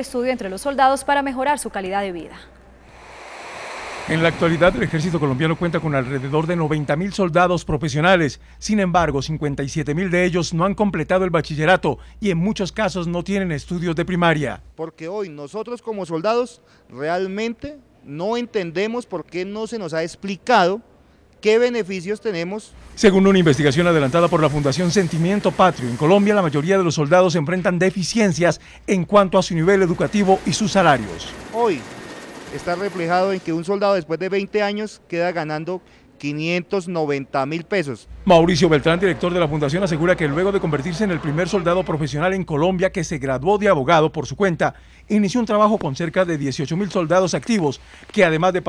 estudio entre los soldados para mejorar su calidad de vida. En la actualidad, el ejército colombiano cuenta con alrededor de mil soldados profesionales. Sin embargo, 57 mil de ellos no han completado el bachillerato y en muchos casos no tienen estudios de primaria. Porque hoy nosotros como soldados realmente no entendemos por qué no se nos ha explicado ¿Qué beneficios tenemos? Según una investigación adelantada por la Fundación Sentimiento Patrio, en Colombia la mayoría de los soldados enfrentan deficiencias en cuanto a su nivel educativo y sus salarios. Hoy está reflejado en que un soldado después de 20 años queda ganando 590 mil pesos. Mauricio Beltrán, director de la Fundación, asegura que luego de convertirse en el primer soldado profesional en Colombia que se graduó de abogado por su cuenta, inició un trabajo con cerca de 18 mil soldados activos, que además de